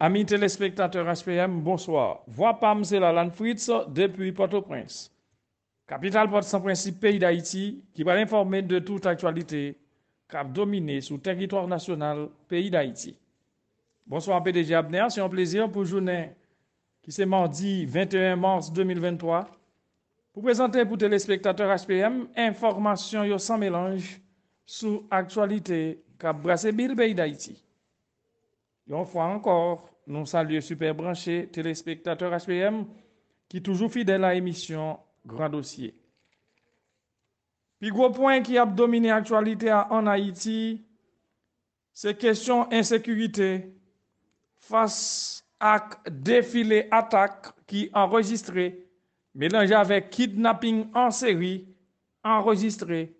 Amis téléspectateurs HPM, bonsoir. Voix PAM, c'est la depuis Port-au-Prince. Capital port au principe pays d'Haïti qui va l'informer de toute actualité a dominé sur territoire national pays d'Haïti. Bonsoir PDG Abner, c'est un plaisir pour journée qui c'est mardi 21 mars 2023 pour présenter pour téléspectateurs HPM information sans mélange sur actualité cap brassé pays d'Haïti. Une fois encore, nous saluons super branchés téléspectateurs HPM qui toujours fidèles à l'émission Grand Dossier. Puis gros point qui a dominé l'actualité en Haïti, c'est question insécurité face à défilé attaque qui enregistré mélangé avec kidnapping en série enregistré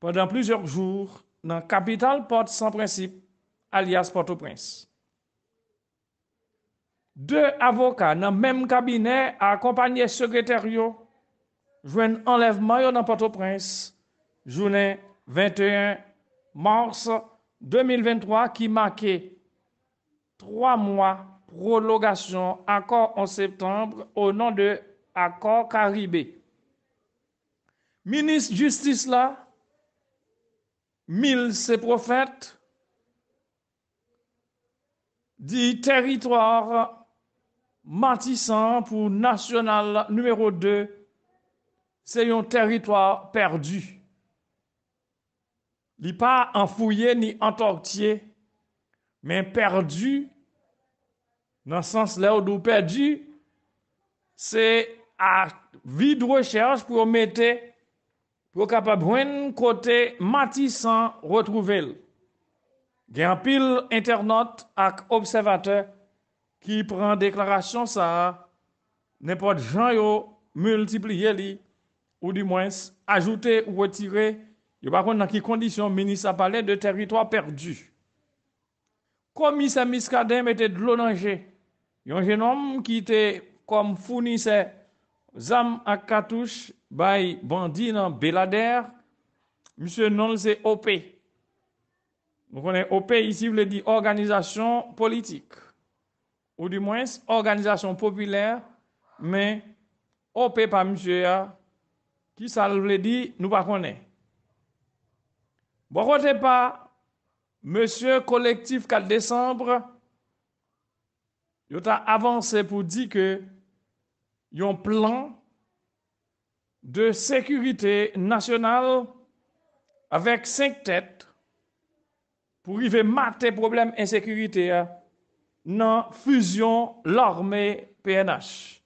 pendant plusieurs jours dans Capital Port sans principe alias Port-au-Prince deux avocats dans le même cabinet accompagnés secrétaire un enlèvement dans Port-au-Prince, journée 21 mars 2023 qui marquait trois mois prolongation accord en septembre au nom de accord caribé. Ministre justice là, mille ses prophètes, dit territoire Matisan pou nasyonal numero 2 se yon teritwa perdu. Li pa an fouye ni an toktye men perdu nan sens le ou dou perdu se a vide rechers pou mette pou kapabwen kote matisan retrouvel. Gen pil internet ak observateur ki pran deklarasyon sa, nepot jan yo multiplye li, ou di mwens, ajoute ou wotire, yo bakon nan ki kondisyon menisa pale de teritwa perdu. Komis a miskadem ete dlonanje, yon genom ki te kom founi se zam ak katouche bay bandi nan belader, msye nan lese OP. Mwenè OP, isi vle di Organizasyon Politik. ou di mwens, organizasyon popüler, men, ope pa msye ya, ki sal vle di nou pa konen. Bo akote pa, msye kolektif 4 Desembre, yo ta avanse pou di ke yon plan de sekurite nasyonal avek 5 tet pou yve mate probleme ensekurite ya nan fusion l'armè PNH.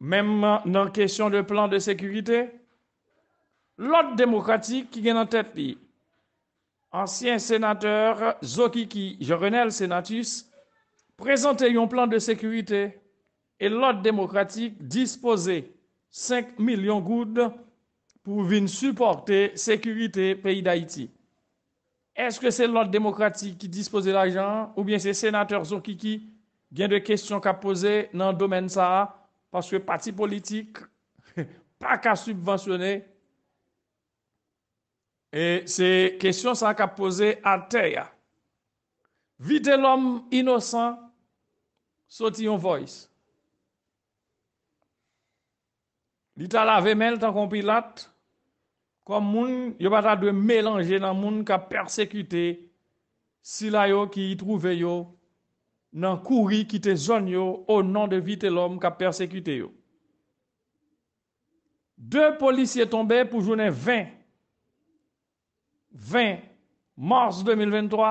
Mem nan kèsyon de plan de sèkuitè, l'Ord Démokratik ki gen an tèt pi, ansyen sénateur Zokiki Joronel Senatus, prezante yon plan de sèkuitè e l'Ord Démokratik dispose 5 milyon goud pou vin supporte sèkuitè peyi d'Haïti. Est-ce que c'est l'ordre démocratique qui dispose de l'argent ou bien c'est les sénateurs qui viennent de questions qu'à poser dans le domaine ça parce que le parti politique n'a pas qu'à subventionner et c'est question ça qu'à poser à terre. Vite l'homme innocent, sautille un voice. L'Italie avait même tant qu'on pilote. Kwa moun yo pata de melange nan moun ka persekute sila yo ki yi trouve yo nan kouri ki te zon yo o nan de vite lom ka persekute yo. De policye tombe pou jounen 20. 20 mars 2023.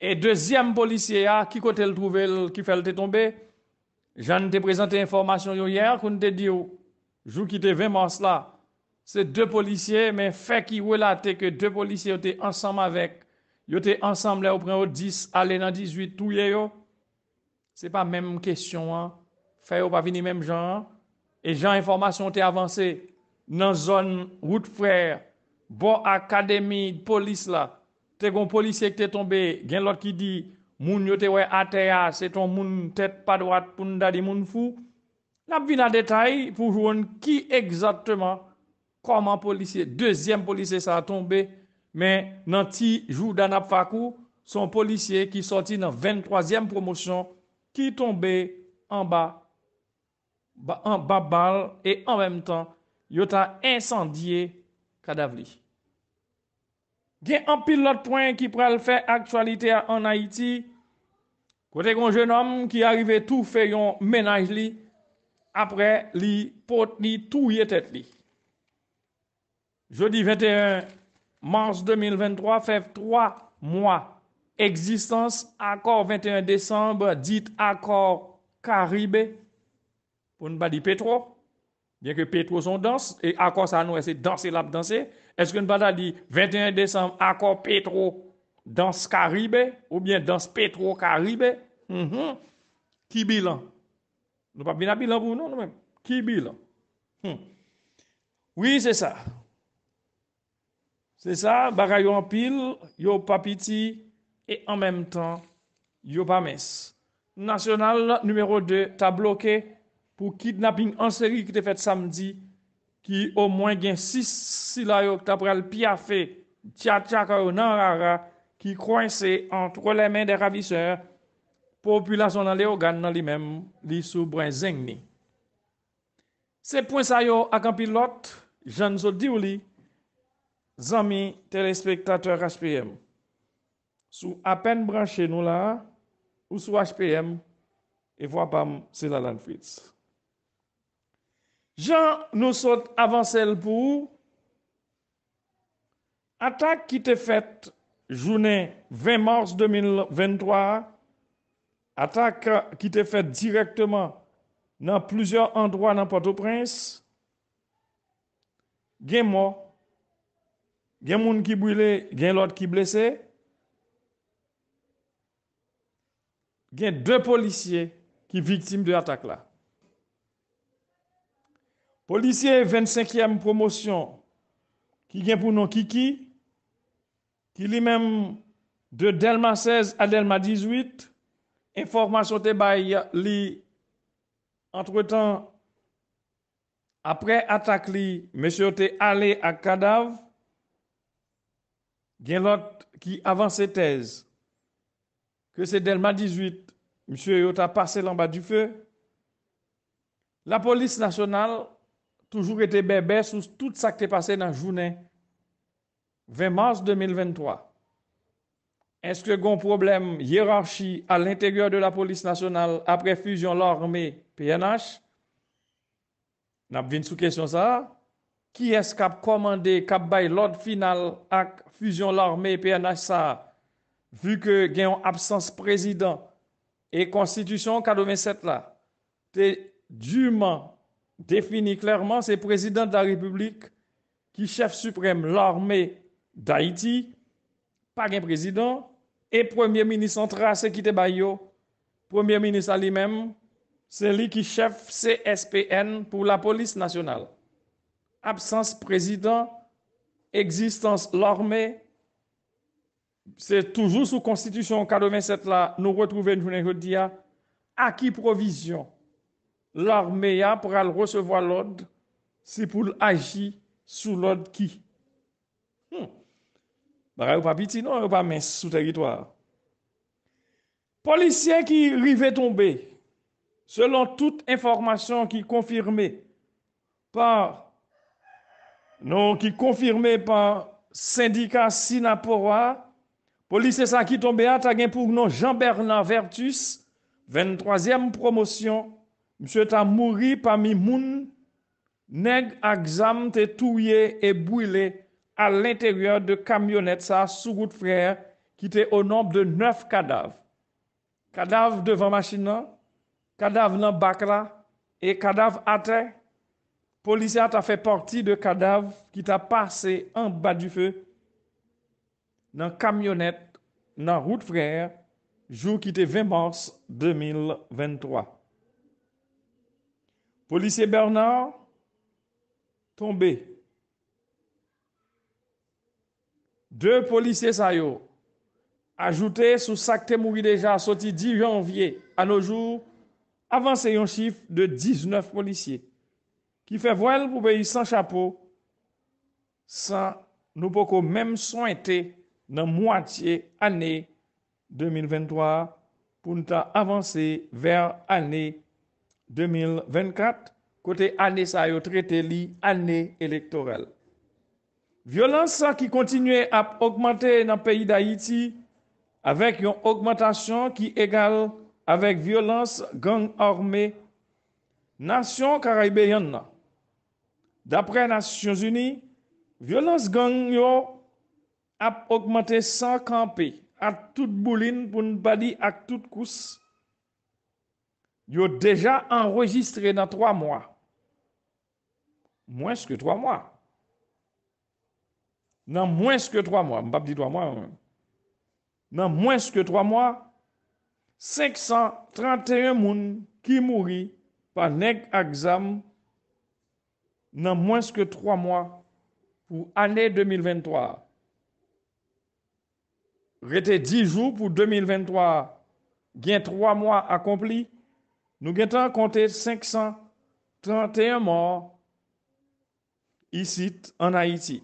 E dezyem policye ya ki kote l trouve l ki felte tombe. Jan te prezante informasyon yo yer koun te di yo joun ki te 20 mars la. Se de polisye, men fe ki wè la te ke de polisye yo te ansam avèk. Yo te ansam lè ou pren ou 10 alè nan 18 touye yo. Se pa mèm kèsyon an. Fè yo pa vin yè mèm jan an. E jan informasyon te avansè nan zon wout frèr. Bo akademi polis la. Te kon polisye ke te tombe. Gen lot ki di moun yo te wè ate ya. Se ton moun tèt pa drat pou n'da di moun fou. Nap vin a detay pou joun ki egzatman. koman polisye, dezyen polisye sa a tombe, men nan ti jou Danab Fakou, son polisye ki soti nan 23e promosyon, ki tombe an ba, an ba bal, e an mem tan, yota insandye kadav li. Gen an pilot poen ki pral fe aktualite an Haiti, kote kon jenom ki arive tou fe yon menaj li, apre li pot ni tou ye tet li. Jodi 21 mars 2023, fev 3 mwa. Eksistans akor 21 december, dite akor karibè. Poun ba di petro. Bien ke petro son dans. E akor sa nou esè dansè lap dansè. Eske nou ba da di 21 december akor petro dans karibè. Ou bien dans petro karibè. Ki mm-hmm. bilan. Nou pa bina bilan pou nou nou men. Ki bilan. Hmm. Oui se sa. Se sa, baray yo an pil, yo papiti, e an menm tan, yo pa mes. National numero 2 ta bloke pou kidnapping anseri ki te fet samdi ki o mwen gen 6 silayok ta prel piafe tchak tchaka ou nan rara ki kwen se antre le men de raviseur populasyon nan le ogan nan li men li sou brin zeng ni. Se pwen sa yo ak an pil lot, jan so di ou li, zami telespektatör HPM sou apen branche nou la ou sou HPM evwa bam se la lan fit jan nou sot avansel pou ata ki te fet jounen 20 mars 2023 ata ki te fet direktman nan plouzyon an droit nan Port-au-Prince gen mò gen moun ki bwile, gen lot ki blese, gen de policye ki viktim de atak la. Polisye 25e promosyon ki gen pou nou kiki, ki li menm de Delma 16 a Delma 18, informasyon te bay li, entre tan apre atak li, mesyo te ale ak kadav, gen lot ki avan se tez ke se del ma 18 msye yot a pase lan ba du fe la polis nasyonal toujou ete bebe sous tout sa ke te pase nan jounen 20 mars 2023 eske gon problem yerarchi a l'interior de la polis nasyonal apre fusion lor me PNH nap vin sou kesyon sa la ki eskap komande kap bay lòd final ak fusion l'armè PNH sa, vu ke gen yon absans prezident e konstitusyon 87 la, te djouman defini klèrman se prezident da republik ki chef suprem l'armè d'Haïti, pa gen prezident, e premier-ministre antra se ki te bay yo, premier-ministre a li mèm, se li ki chef CSPN pou la polis nasyonal. absence président, existence l'armée, c'est toujours sous constitution 87 là, nous retrouvons une journée à qui provision. L'armée a hein, pour recevoir l'ordre, si pour agir sous l'ordre qui. Hmm. Bah, pas petit, non, pas mince sous territoire. Policiers qui rivait tomber, selon toute information qui est par nou ki konfirme pan syndika Sinaporoa, polise sa ki tombe a tagen pou nou Jean-Bernard Vertus, 23èm promosyon, msye ta mouri pa mi moun, neg a gzam te touye e bouyle a l'interieur de kamyonet sa sou gout frère ki te o nombe de 9 kadav. Kadav devan machin nan, kadav nan bakla, e kadav atey, Polisya ta fe porti de kadav ki ta pase an ba di fe nan kamyonet nan Rout Frère jou ki te 20 mors 2023. Polisye Bernard, tombe. De polisye sayo, ajoute sou sakte mouri deja soti 10 janvye an nou jou avanse yon chif de 19 polisye. ki fe voel pou beyi san chapou sa nou pokou menm son ete nan mwatiye ane 2023 pou nou ta avanse ver ane 2024 kote ane sa yo trete li ane elektorel. Violans sa ki kontinue ap augmante nan peyi da iti avek yon augmantasyon ki egal avek violans gang orme nasyon karaybe yon na D'apre Nasyon Zuni, violans gang yo ap augmante 100 kampe at tout boulin pou n'badi at tout kous. Yo deja anregistre nan 3 mwa. Mweske 3 mwa. Nan mweske 3 mwa. Mbap di 3 mwa. Nan mweske 3 mwa, 531 moun ki mouri pa nek aksam nan mwenske 3 mwa pou anè 2023. Rete 10 jou pou 2023, gen 3 mwa akompli, nou gen tan konte 531 mwa isit an Haiti.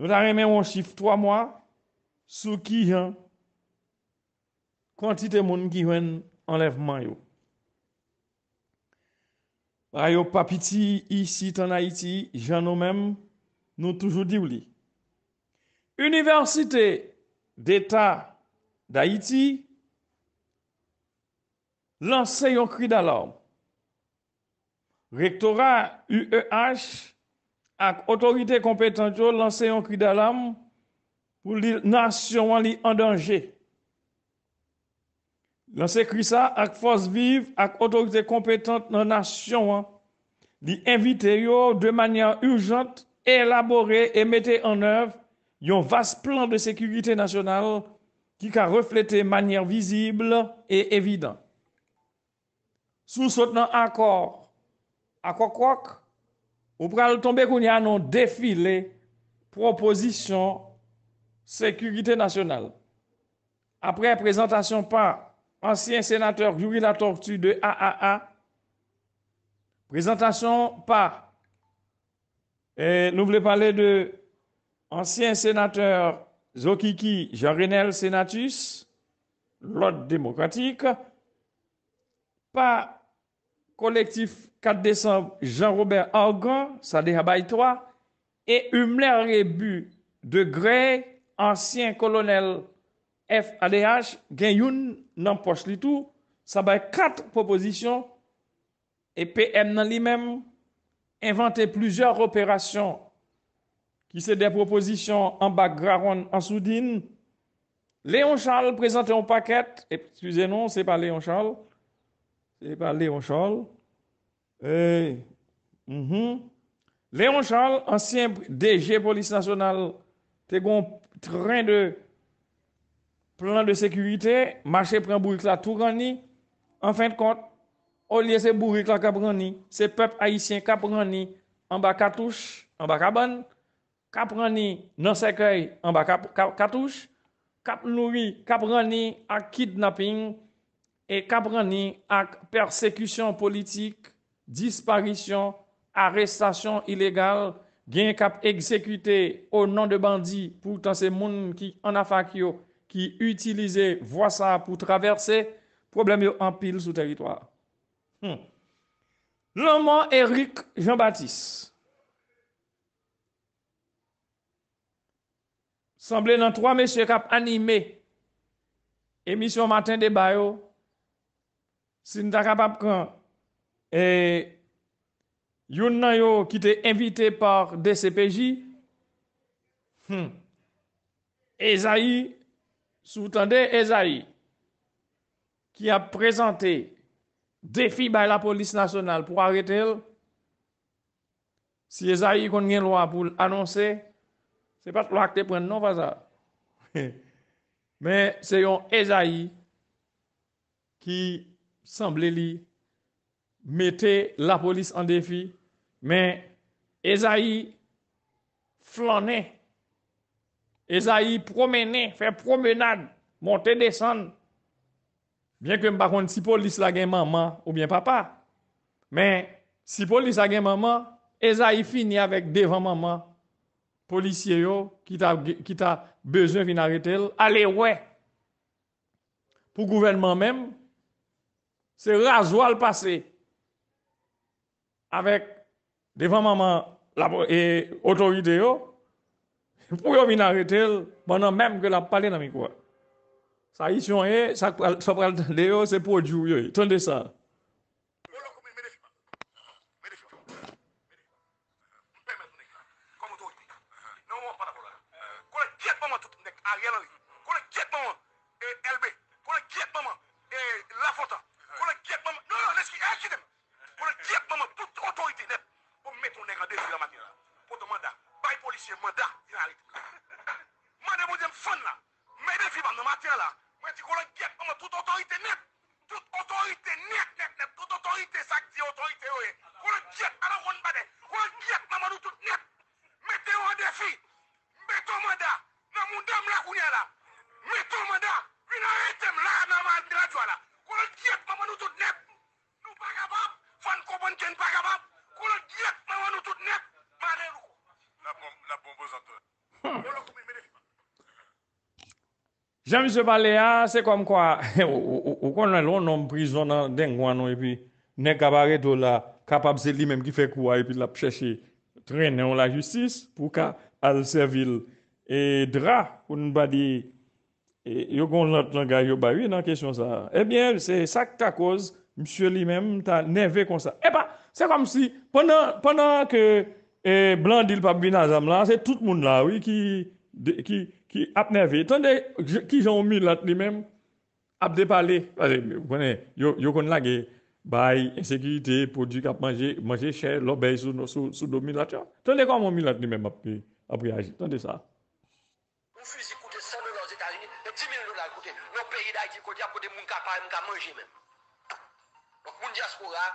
Nou dar eme wonshif 3 mwa, sou ki yon kontite moun ki yon enlevman yo. Ayo papiti isi tan Haiti, jan nou men nou toujou di w li. Universite d'Etat d'Haiti, lanse yon kri da lam. Rektora UEH ak otorite kompetantyo lanse yon kri da lam pou li nasyon w li andanje. Lansèkri sa ak fos viv ak otorite kompetant nanasyon li evite yo de manyan urjant elabore et mette en ev yon vas plan de sekurite nasyonal ki ka reflete manyan vizible e evidant. Sou sot nan akor akokwak, ou pral tombe koun ya nan defile proposisyon sekurite nasyonal. Apre prezentasyon pa ancien sénateur jury La Tortue de AAA. Présentation par, et eh, nous voulons parler de ancien sénateur Zokiki Jean-Renel Senatus, l'ordre démocratique, par collectif 4 décembre Jean-Robert Argan, Sadeh Abaïtois, et Humler Rebu, de Grey, ancien colonel FADH gen youn nan poche li tou. Sa bay 4 proposisyon. E PN nan li mem. Invante plusieurs operasyon. Ki se de proposisyon an bagraron an soudin. Leon Charles prezante an paket. E ptuse non, se pa Leon Charles. Se pa Leon Charles. E, mhm. Leon Charles, ansyen DG Polis Nasyonal. Te kon train de... plan de sekurite, mache pren bourik la tourani, an fin de kont, olye se bourik la kap rani, se pep haisyen kap rani, an ba katouche, an ba kaban, kap rani nan sekoy, an ba katouche, kap nouri, kap rani ak kidnapping, e kap rani ak persekution politik, disparisyon, arrestasyon ilegal, gen kap eksekute, ou nan de bandi, pou tan se moun ki an afak yo, ki utilize voisa pou traverser problem yo empil sou teritoir. Hmm. Loman Erik Jean-Baptiste. Samble nan 3 mesye kap animé emisyon matin de bayo sin tak kap ap kan e yon nan yo ki te invite par DCPJ hmm. Ezaïe Sou tande Ezaï ki a prezante defi bay la polis nasyonal pou arete el, si Ezaï kon gen lwa pou l'anonse, se pat lwa ak te pren nan waza. Men se yon Ezaï ki sanble li mette la polis an defi, men Ezaï flanè Eza yi promene, fè promenade, monte, desande. Bien kem bakon si polis la gen maman ou bien papa. Men, si polis la gen maman, eza yi fini avèk devan maman, polisye yo, ki ta bezon fin aretel, ale wè. Po gouvenman mèm, se razwa l'pase. Avèk devan maman, et otorite yo, Pou yo vin arre tel, banan menm ke la pale nan mi kwa. Sa isyon e, eh, sa pral deyo, se po djou yoy, ton de sa. Mse Balea, se kom kwa, ou kon nan loun nan prizon nan den gwa nou e pi, ne kabare do la, kapab se li menm ki fe kwa e pi la pcheche trene ou la justis, pou ka al servil e dra, pou nou ba di, yo kon lout nan gayo ba yon nan kesyon sa, e bien, se sak ta koz, mse li menm ta ne ve kon sa. E pa, se kom si, ponan, ponan ke eh, blandil pa binazam la, se tout moun la, wiki, Ki ap neve, tande ki jan omi lat li menm, ap depale, yo kon lage, bay, ensekirite, pou di kap manje, manje chè, lopèy sou do mi lat ya, tande kon omi lat li menm ap reajit, tande sa. Moun fwi si koute 100 men lor etalini, 10 men lor la koute, nou peyi da iti kote ap kote moun ka pare, moun ka manje menm. Moun di aspora,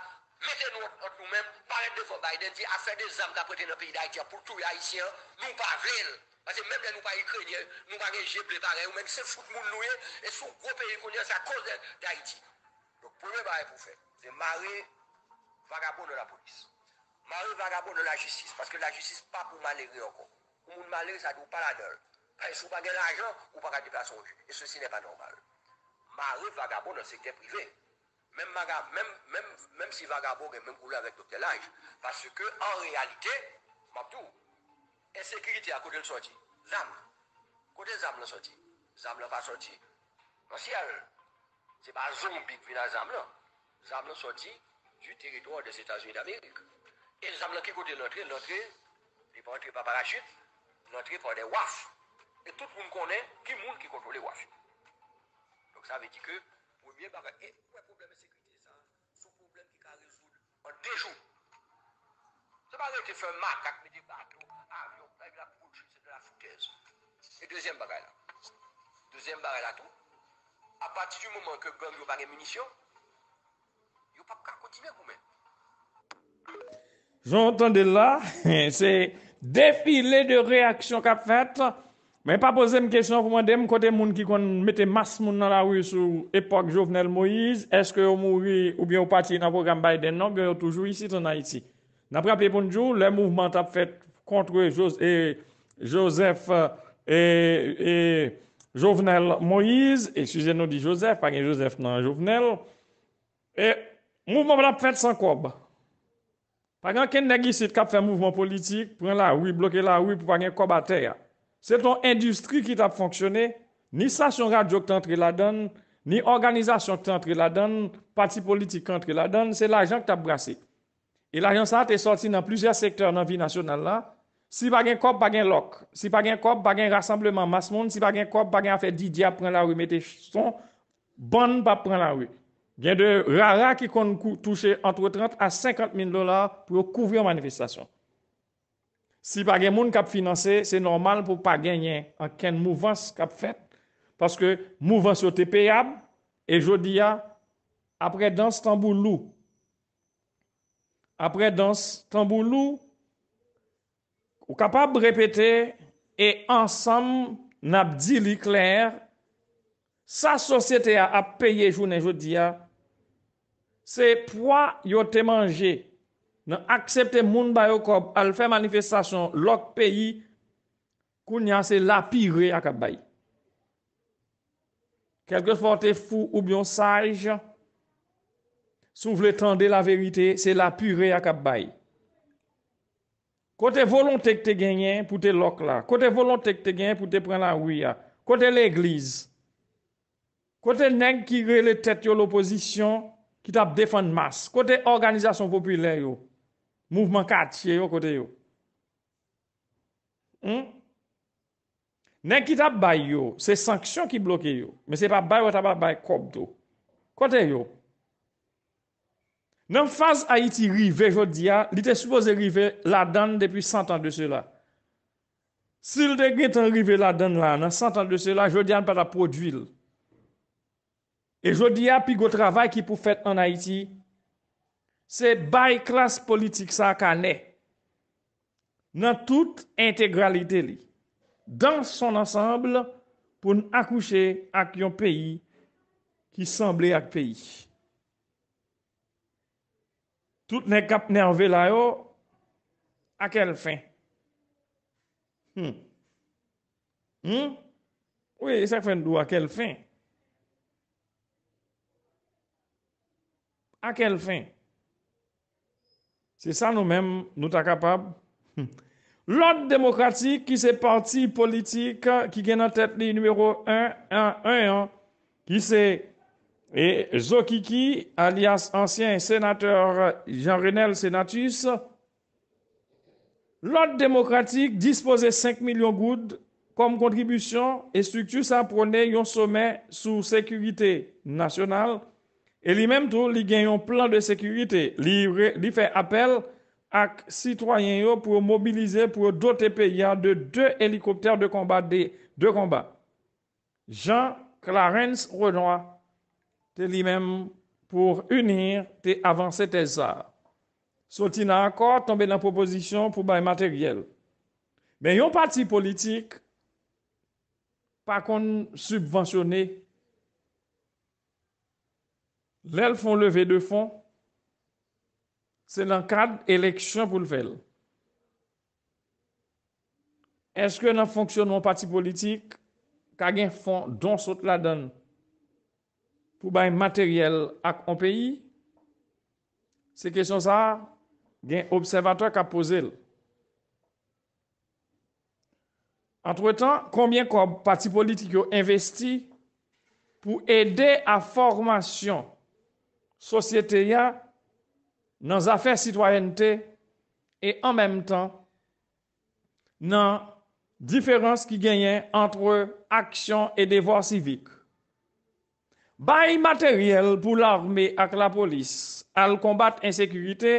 mette nou an tou menm, pare de forba identi, a fè de zam ka prete nou peyi da iti ya, pou tou ya isyen, moun pa vle lè. Parce que même si nous ne pas ukrainiens, nous pas géblé pareil, ou même c'est fou de nous, et son gros pays qu'on c'est à cause d'Haïti. Donc, le premier barrière pour faire, c'est marrer vagabond de la police. Marrer vagabond de la justice, parce que la justice pas pour malheureux encore. Pour moun malheureux, ça ne pas la donne. Parce que si vous n'avez pas l'argent, vous ne pas déplacer jeu. Et ceci n'est pas normal. Marrer vagabond dans le secteur privé. Même, même, même, si vagabond est même couleur avec Dr. Lange. Parce que, en réalité, tout. E sekriti a kote l soti. Zam. Kote zam l soti. Zam l va soti. Non si al. Se ba zombi k vina zam l. Zam l soti. Ju teritouan de S.A.D. E zam l ki kote l entre. L entre. Li pa entre pa parachute. L entre pa de waf. E tout moun konen. Ki moun ki kontole waf. Donk sa ve di ke. Mwenye bagan. E pouè probleme sekriti san. Sou probleme ki ka rezoud. An dejou. Se bagan te fè mak ak mi di bato. Dezyen barel la. Dezyen barel la tou. A pati du mouman ke gom yo vane munisyon, yo pap ka kontine koumen. Jou entende la, se defile de reaksyon ka fete. Men pa pose m kesyon pou mwen dem kote moun ki kon mette mas moun nan la ouy sou epok Jovenel Moïse. Eske yo mouri ou bien yo pati nan program Biden nan, gen yo toujou isi tona isi. Na prapi pounjou, le mouvment a fete kontre Joseph... Euh, e, e Jouvenel Moïse, e Sujeno Di Joseph, pa gen Joseph nan Jouvenel, e mouvment bla pou fèt san kob. Pa gen ken negisit kap fèt mouvment politik, pren la, oui, bloke la, oui, pou pa gen kob atè ya. Se ton industri ki tap fonksyonè, ni sasyon radio ki te antre la dan, ni organizasyon ki te antre la dan, pati politik ki te antre la dan, se la jan ki te abrasè. E la jan sa te sorti nan plujer sektèr nan vi nasyonal la, Si pa gen kop, pa gen lok. Si pa gen kop, pa gen rassembleman mas moun. Si pa gen kop, pa gen afe didya pran la ou metè chiston. Bon pa pran la ou. Gen de rara ki kon touche anto 30 a 50 min dolar pou yo kouvri an manifestasyon. Si pa gen moun kap finanse, se normal pou pa genyen anken mouvans kap fet. Paske mouvans yo te peyab e jodi ya apre dans tambou lou. Apre dans tambou lou Ou kapab repete e ansam nabdi li kler, sa sosyete a ap peye jounen joudia, se pwa yo te manje nan aksepte moun bayo kob al fe manifestasyon lok peyi koun ya se la pire akabay. Kelke fote fou ou byon saj, sou vle tende la verite se la pire akabay. Kote volontèk te genyen pou te lok la. Kote volontèk te genyen pou te pren la ouya. Kote l'Eglise. Kote nèk ki gre le tèt yo l'oposisyon ki tap defan mas. Kote Organizasyon Populer yo. Mouvment Katye yo kote yo. Hmm? Nèk ki tap bay yo. Se sanksyon ki bloke yo. Me se pa bay yo, ta pa bay kop do. Kote yo. Nan faz Haiti rive jodia, li te souboze rive la dan depi 100 an de sè la. Si li te gri tan rive la dan la nan 100 an de sè la, jodia an pa la prod vil. E jodia pi go travay ki pou fèt an Haiti, se bay klas politik sa ak anè nan tout integralite li. Dan son ansambl pou akouche ak yon peyi ki sanble ak peyi. Tout n'est kap nerve la yo à quelle fin hmm. Hmm? Oui, ça fait nous à quelle fin À quelle fin C'est ça nous-mêmes, nous sommes capables. Hmm. L'ordre démocratique qui c'est parti politique qui gagne en tête numéro 1, 1, 1, 1 qui c'est E Zokiki, alias ansyen senateur Jean-Renel Senatus, l'Ordre démocratique dispose 5 milyon gouds kom kontribusyon et structure sa prene yon sommet sou sekurite nasyonal. E li menm tou li gen yon plan de sekurite. Li fe apel ak sitwayen yo pou mobilize pou do tepe yon de de helikopter de kombat. Jean Clarence rejoua te li menm pou unir te avanse te sa. Soti nan akor tombe nan proposisyon pou bay materyel. Men yon pati politik, pa kon subwansyone, lel fon leve de fon, se nan kad eleksyon pou lfel. Eske nan fonksyon nan pati politik, kage fon don sot la dan? pou bay materyel ak an peyi, se kesyon sa, gen observatoi ka pose l. Antre tan, konbyen kon parti politik yo investi pou ede a formasyon sosyete ya nan zafen sitwoyente e an menm tan nan diferans ki genyen antre aksyon e devwa sivik. Bay materyel pou l'armè ak la polis, al kombat ensekurite,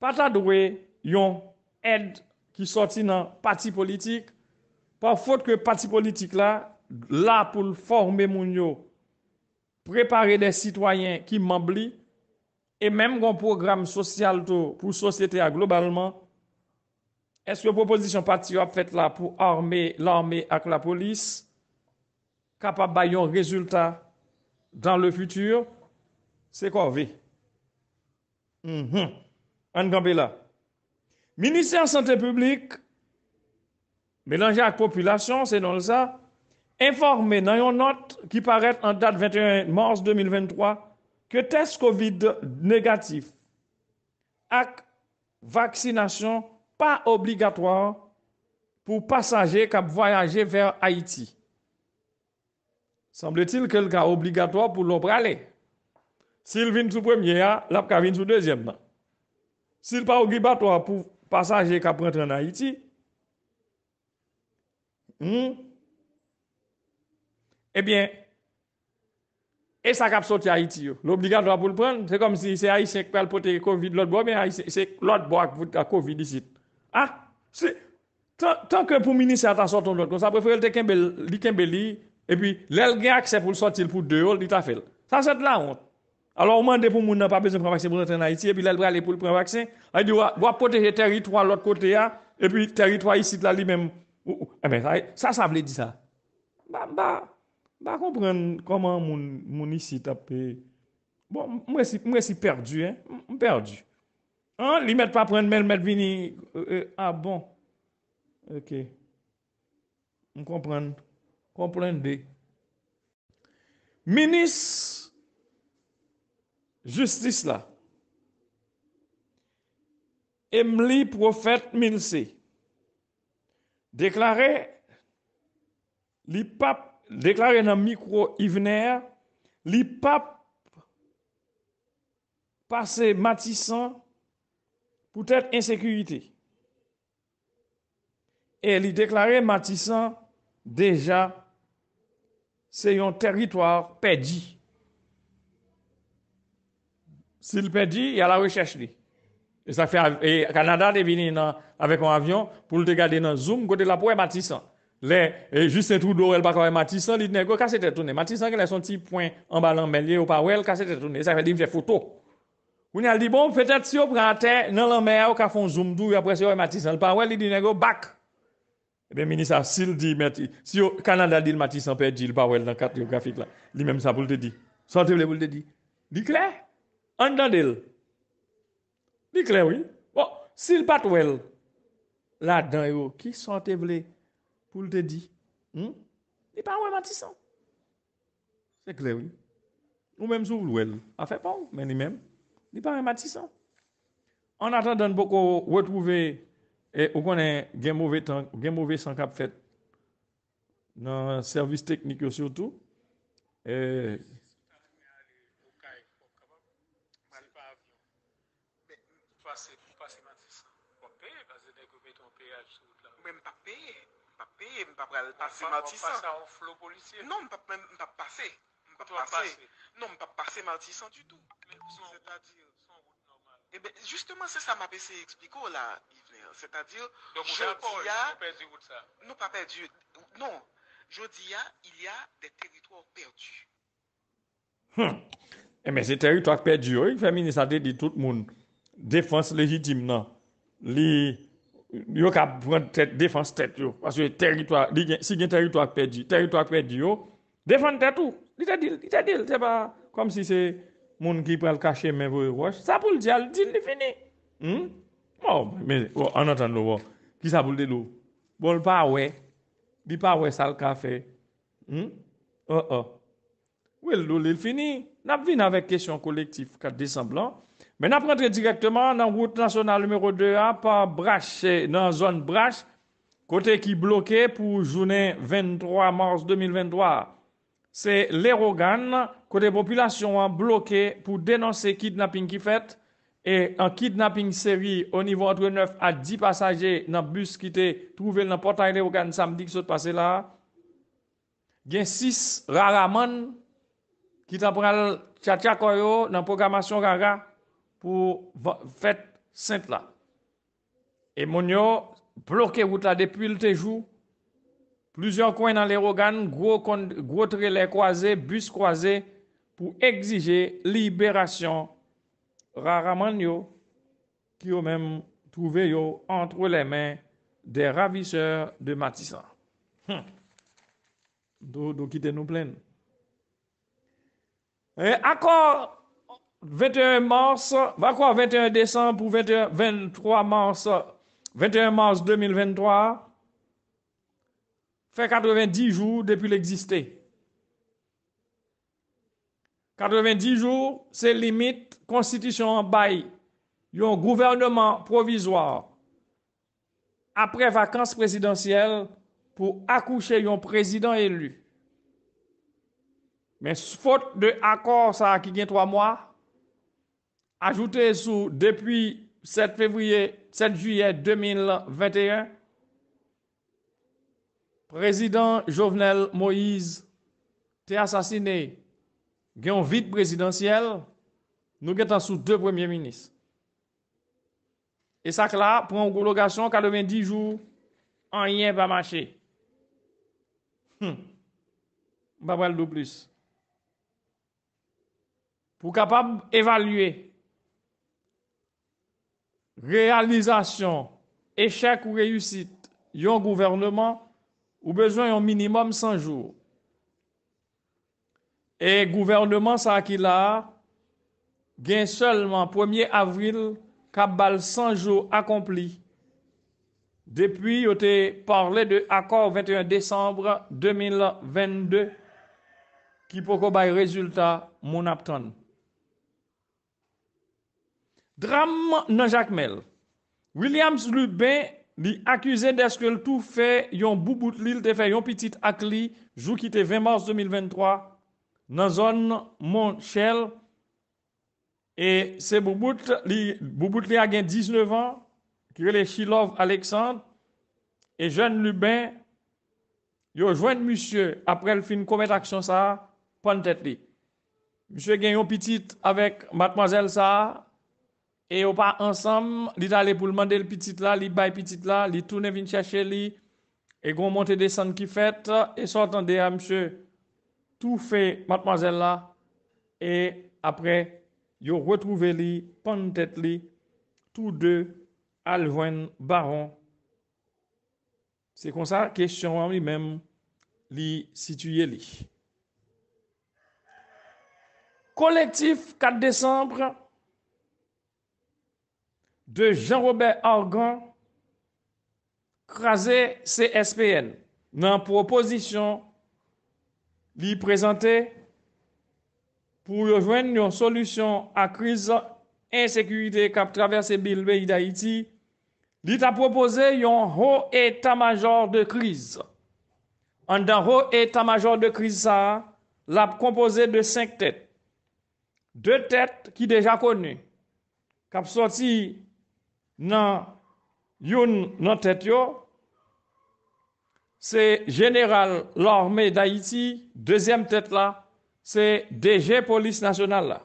pata dwe yon ed ki soti nan pati politik, pa fote ke pati politik la, la pou l'forme moun yo, prepare de sitwayen ki mambli, e menm kon program sosyal to pou sosyete a globalman, eswe proposisyon pati yo ap fèt la pou armè l'armè ak la polis, capable résultat dans le futur, c'est quoi? Mm -hmm. Gambela. Ministère santé publique, mélanger avec population, c'est dans ça, informé dans une note qui paraît en date 21 mars 2023 que test COVID négatif avec vaccination pas obligatoire pour passagers qui voyagent vers Haïti. Samble til ke l ka obligatoa pou l op rale. Si l vin sou premye a, l ap ka vin sou dezyem nan. Si l pa ou giba to a pou pasaje ka prente nan Haiti, ebyen, e sa ka ap soti Haiti yo. L obligatoa pou l prente, se kom si se Haitien kpe al pote COVID lot bo, men Haitien kpe lot bo ak COVID disi. Ha? Ah, Tan ke pou minisya ta soton not, kon sa preferel te kembeli E pi, lèl gen akse pou l'soti l pou dèol, dit a fèl. Sa sèt la hont. Alo, ouman depou moun nan pa bezèm pranvaksè pou lèl tena iti, e pi lèl pranvaksè, ay di wapote jè teritwa l wot kote ya, e pi teritwa isit la li mèm. E mè, sa sa vle di sa. Ba, ba, ba komprenn koman moun isi tapè. Bon, mwen si, mwen si perdu, hein. Perdu. An, li mèt pa prenn, mèl mèt vini. Euh, euh, ah, bon. Ok. Mwen komprenn. Konponende. Minis justice la. Emli profet minise. Deklare li pap, deklare nan mikro ivener, li pap pase matisan pou tèt insekuité. E li deklare matisan deja Se yon teritwar pedi. Se yon teritwar pedi, yon teritwar pedi. Si yon teritwar pedi, yon teritwar pedi. Si yon teritwar pedi, yon teritwar pedi. Kanada devine avyon pou lide gade nan zoom kote la pou e Matisan. Le, jiste tou do el bako e Matisan, li dinego kase te tounen. Matisan ke le son ti poin an balan melye ou pa ou el kase te tounen. Sa fe di mje foto. Ou ni al di bon, fetet si yo prate nan lan me a ou ka fon zoom dou, apre se yo e Matisan, pa ou el li dinego baka. Ebe, eh minisa, ah, sil di, si yo kanadal di l matisan pe di, l pa wèl nan kateyo grafik la, li menm sa pou l te di. Sante vle pou l te di. Di kler? An dan del? Di kler win? Bo, sil pat wèl? La dan yo, bon, ki sante vle pou l te di? Hmm? Li pa wèl matisan? Se kler win? Ou menm sou l wèl? A fe pon, men li menm. Li pa wèl matisan? An atan dan poko wèl touve... E ou konen gen mouve san kap fet nan servis teknik yo sotou. E... E... E... Ebe, justeman se sa m apese ekspliko la, Yvner, se ta diyo, jodi ya, nou pa perdi yo, non, non jodi ya, il ya de teritwa perdi. Hmm, ebe eh se teritwa perdi yo, yi femini sa de di tout moun, defans lejitim nan, li, yo ka pran defans tet yo, aswe teritwa, si gen teritwa perdi, teritwa perdi yo, defans tet yo, li te dil, li te dil, se pa, kom si se... Moun ki prel kache men vwe wosh. Sa pou l di al, di l li fini. Hmm? Moun, men, bon, an atan lou wò. Bon. Ki sa pou l di lou? Bol pa wè. Di pa wè sal kafe. Hmm? Oh oh. Wè l lou li fini. Nap vin avèk kesyon kolektif kat disamblan. Men ap rentre direktman nan wout nasyonal lume ro de ap pa brache nan zon brache. Kote ki bloke pou zounen 23 mars 2023. Se lè rogan nan kote popilasyon wan bloke pou denonse kidnapping ki fet, e an kidnapping seri o nivou entre 9 a 10 pasaje nan bus ki te trouvel nan portay le ogan samdik sot pase la, gen 6 rara man ki te pral chachakoyo nan programasyon rara pou fet sent la. E moun yo bloke wout la depil te jou, pluzyon kwen nan le ogan, gwo trele kwaze, bus kwaze, pour exiger libération rarement qui ont même trouvé entre les mains des ravisseurs de Matissan. Hum. Donc, quittez nous pleine Et accord 21 mars, va quoi, 21 décembre pour 23 mars, 21 mars 2023, fait 90 jours depuis l'existence. 90 jours, c'est limite constitution en bail. un gouvernement provisoire après vacances présidentielles pour accoucher un président élu. Mais faute de accord ça qui vient trois mois, ajouté sous depuis 7 février, 7 juillet 2021, président Jovenel Moïse t'est assassiné un vide présidentiel, nous sommes sous deux premiers ministres. Et ça, là, pour une a 90 jours, rien hum. pas marché. va Pas le de plus. Pour capable évaluer réalisation, échec ou réussite, un gouvernement, ou besoin un minimum 100 jours. E gouvernement sa akila, gen selman 1 avril, kabal 100 jou akompli. Depi, o te parle de akor 21 decembre 2022, ki pokobay rezultat moun aptan. Dram nan jakmel. Williams lup ben li akuse deske l tou fe yon bou bout li l te fe yon pitit akli jou ki te 20 mars 2023, nan zon moun chel, e se bouboute li, bouboute li a gen 19 an, ki rele Chilov Alexandre, e jen l'ubè, yo jwen monsie aprel fin komet aksyon sa, pon tet li. Monsie gen yon pitit avèk matmazel sa, e yo pa ansam, li ta le pou l'mande l'pitit la, li bay pitit la, li toune vin chache li, e goun monte desan ki fèt, e sotan de a monsie, tou fe Matmazella, e apre yo wetouve li, pan tet li, tou de Alvwen Baron. Se kon sa, kes chanman li men li situyeli. Kolektif 4 Desembre de Jean-Robert Argan krasè CSPN nan proposisyon li prezante pou yo jwen yon solusyon a krize insekurite kap traverse bilwe yi da iti, li ta propose yon ho eta major de krize. An dan ho eta major de krize sa, la kompose de 5 tete. 2 tete ki deja kone, kap soti nan yon nan tete yo, se general lorme d'Haïti, dezem tèt la, se DG polis nasyonal la.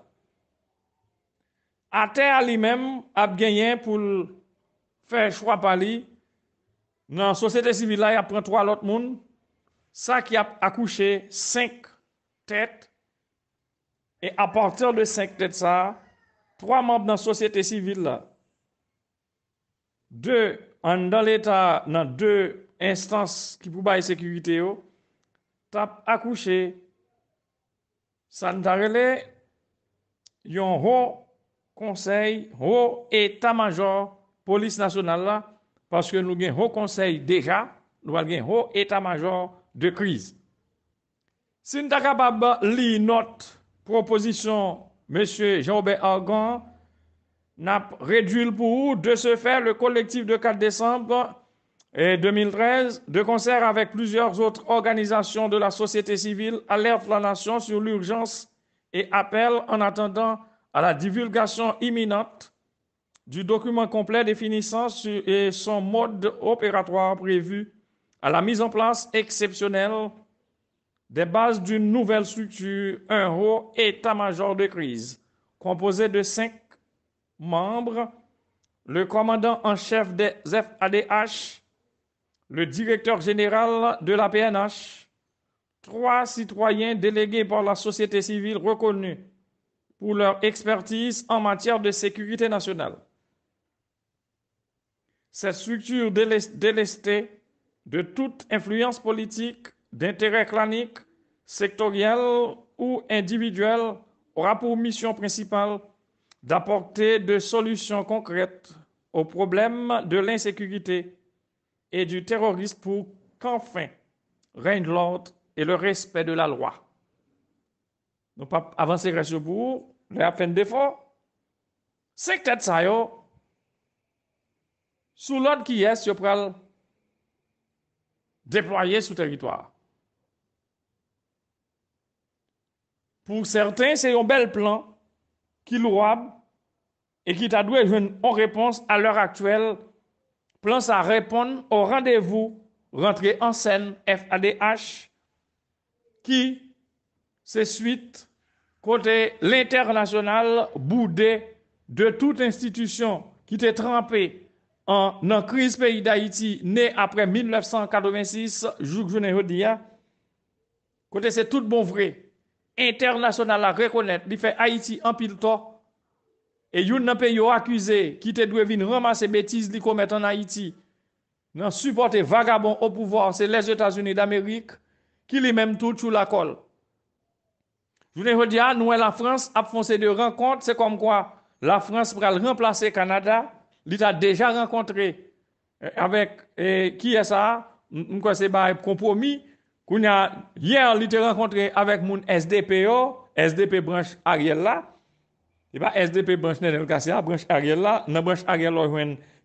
Ate a li mèm, ap genyen pou l'fè chwa pali, nan sosyete sivil la, y ap pran 3 lot moun, sa ki ap akouche 5 tèt, e ap orter de 5 tèt sa, 3 mòb nan sosyete sivil la. 2 an dan l'état nan 2 instans ki pou baye sekurite yo, tap akouche, san darele, yon ho konsey, ho eta major, polis nasyonal la, paske nou gen ho konsey deja, nou al gen ho eta major de kriz. Sintaka bab li not proposisyon, M. Jean-B. Argon, nap redwil pou ou de se fer le kolektif de 4 Desembre kan et 2013, de concert avec plusieurs autres organisations de la société civile, alerte la nation sur l'urgence et appelle en attendant à la divulgation imminente du document complet définissant son mode opératoire prévu à la mise en place exceptionnelle des bases d'une nouvelle structure, un haut état-major de crise, composé de cinq membres, le commandant en chef des FADH, le directeur général de la PNH, trois citoyens délégués par la société civile reconnus pour leur expertise en matière de sécurité nationale. Cette structure délestée de toute influence politique, d'intérêt clanique, sectoriel ou individuel aura pour mission principale d'apporter des solutions concrètes aux problèmes de l'insécurité et du terrorisme pour qu'enfin règne l'ordre et le respect de la loi. Nous pas avancer bout, pour à peine d'effort. C'est que ça sous l'ordre qui est sur le déployer sur territoire. Pour certains, c'est un bel plan qui louable et qui t'a en une réponse à l'heure actuelle plan sa repon ou randevou rentre en sen FADH ki se suite kote l'internasyonal boudé de tout institisyon ki te trampé nan kriz peyi d'Haïti ne apre 1986, joug jounen hodi ya, kote se tout bon vre, internasyonal la rekounet li fe Haïti an pil tol, E yon nan pe yo akwize ki te dwevin roma se betiz li komet an Haiti nan suporte vagabon o pouvoir se les Etats-Unis d'Amerik ki li menm tou chou la kol. Jounen rodi an nou e la Frans ap fonse de renkont, se kom kwa la Frans pral renplase Kanada, li ta deja renkontre eh, avèk eh, ki e sa, mkwa se ba e kompromi, koun ya yer li te renkontre avèk moun SDPO, SDP branche Ariel la, E SDP, Branche Nèdè, Branche Ariella, Nè Branche Ariella,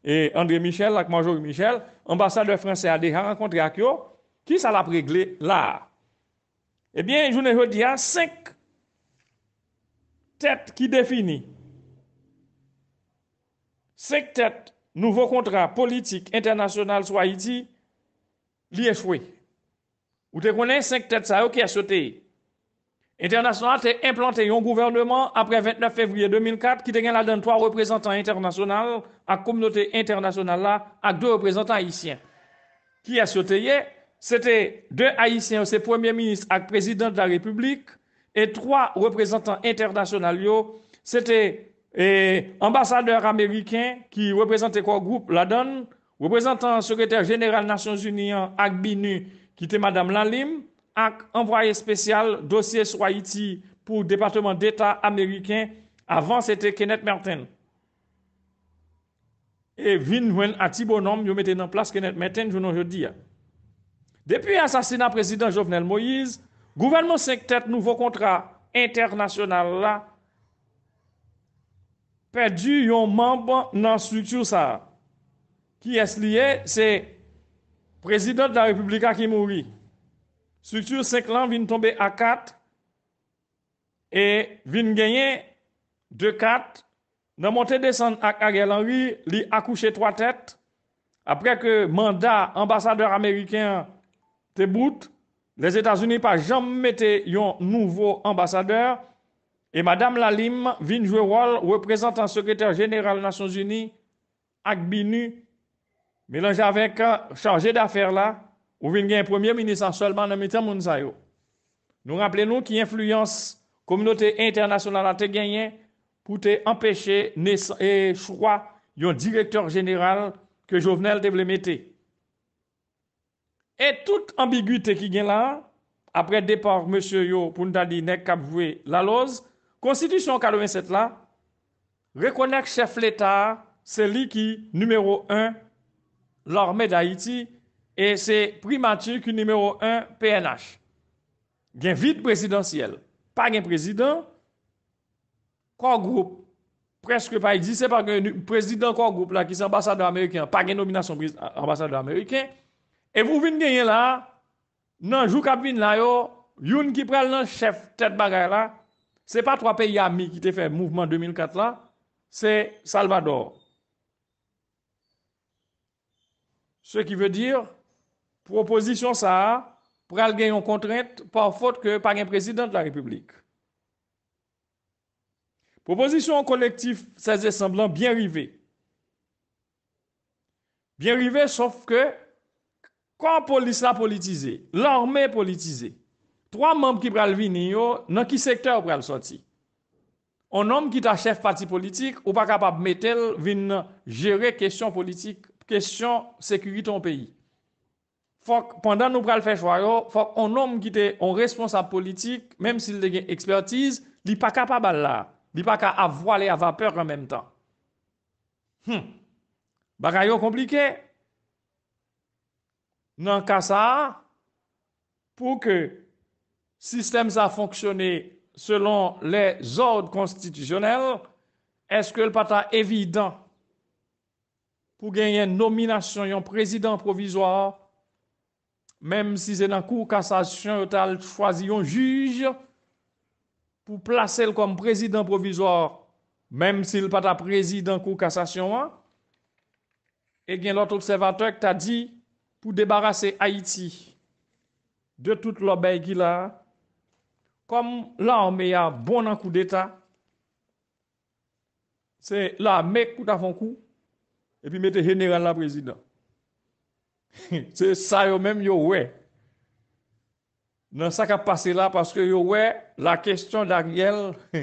e André Michel, Majore Michel, ambassadeur fransè a déja an kontre a kyo, ki sa la pregle la. Ebyen, eh jounè jò diya, 5 tèt ki defini. 5 tèt, nouvo kontra politik internasyonal swa iti, li e fwe. Ou te konè 5 tèt sa, ou ki a sotei. International es implanté un gouvernement après 29 février 2004 qui a gen la trois représentants internationaux à communauté internationale là à deux représentants haïtiens. Qui a sauté C'était deux haïtiens, c'est premier ministre et président de la République et trois représentants internationaux. C'était eh, ambassadeur américain qui représentait quoi groupe la donne, représentant secrétaire général Nations Unies Agbinu qui était madame Lalim envoyé spécial dossier sur Haïti pour département d'État américain. Avant, c'était Kenneth martin Et Vinwen à a en place Kenneth Martin je Depuis l'assassinat président Jovenel Moïse, gouvernement 5 nouveau contrat international là, perdu un membre dans la structure ça. Qui est lié? C'est président de la République qui mouri. Structure Saint-Clan vin tombe akat e vin genye de kat nan monte desan ak agel anwi li akouche 3 tet apre ke manda ambasadeur Ameriken te bout les Etats-Unis pa jom mette yon nouvo ambasadeur e Madame Lalim vin jouerol reprezentant sekreter general Nasyons-Uni ak binu melange aven ka chanje dafer la ou vin gen premier minisan sol ban namiten moun zayou. Nou rample nou ki influyans kominote internasyonal an te genyen pou te empèche ne e chroa yon direktor general ke jovenel te vlemeti. Et tout ambigüte ki gen la, apre depor M. Yo Poundali Nek Kabwe Lalose, konstitusyon 87 la, rekonek chef l'Etat se li ki, numero un, lor medayiti E se primatik numéro 1 PNH. Gen vide presidansiyel. Pag gen prezidans, kwa group, preske pa yi di, se pag gen prezidans kwa group la ki se ambasador Ameriken, pag gen nominasyon ambasador Ameriken, e vou vin gen yon la, nan jou kab vin la yo, yon ki prel nan chef, tet bagay la, se pa 3 peyi ami ki te fe mouvment 2004 la, se Salvador. Se ki ve dir, Proposisyon sa, pral gen yon kontrent pa fote ke par yon prezident la republik. Proposisyon kolektif se zesemblan bien rive. Bien rive sof ke, kwa polis la politize, l'armè politize, 3 mèm ki pral vin yon nan ki sektè ou pral soti. On mèm ki ta chef parti politik ou pa kapap metel vin jere kèsyon politik, kèsyon sekuriton peyi. Fok, pandan nou pral fè chwa yo, fok, on nom gite, on responsa politik, mèm si l de gen ekspertise, li pa ka pa balla. Li pa ka avwale avaper an mèm tan. Hmm. Bak a yo komplike. Nan kasa, pou ke sistem sa fonksyone selon les ord konstitisyonel, eske l pata evidant pou genyen nominasyon yon prezident provizor, Mem si se nan kou kassasyon yo tal chwazi yon juj pou plase l kom prezidant provizor. Mem si l pata prezidant kou kassasyon an. E gen lot observatoyk ta di pou debarase Haiti de tout l obay ki la. Kom la an me ya bon nan kou deta. Se la me kou ta fon kou e pi me te jeneran la prezidant. Se sa yo menm yo we. Nan sa ka pase la paske yo we, la kestyon Daniel,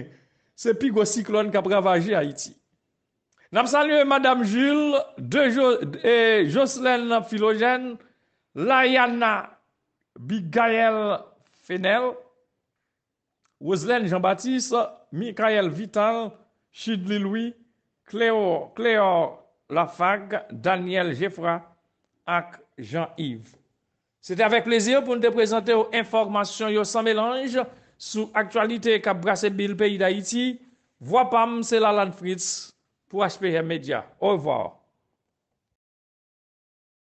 se pi go siklon ka bravaje Haiti. Nam salye Madame Jules, e, Jocelyne Filogen, Laiana Bigayel Fenel, Wazlen Jean-Baptiste, Mikael Vital, Chidli Louis, Cleo Lafag, Daniel Jeffra, ak Jean-Yves. C'était avec plaisir pour nous te présenter aux informations et aux sans-mélange sous l'actualité qui a brassé le pays d'Haïti. Voix PAM, c'est l'Alan Fritz pour HPM Media. Au revoir.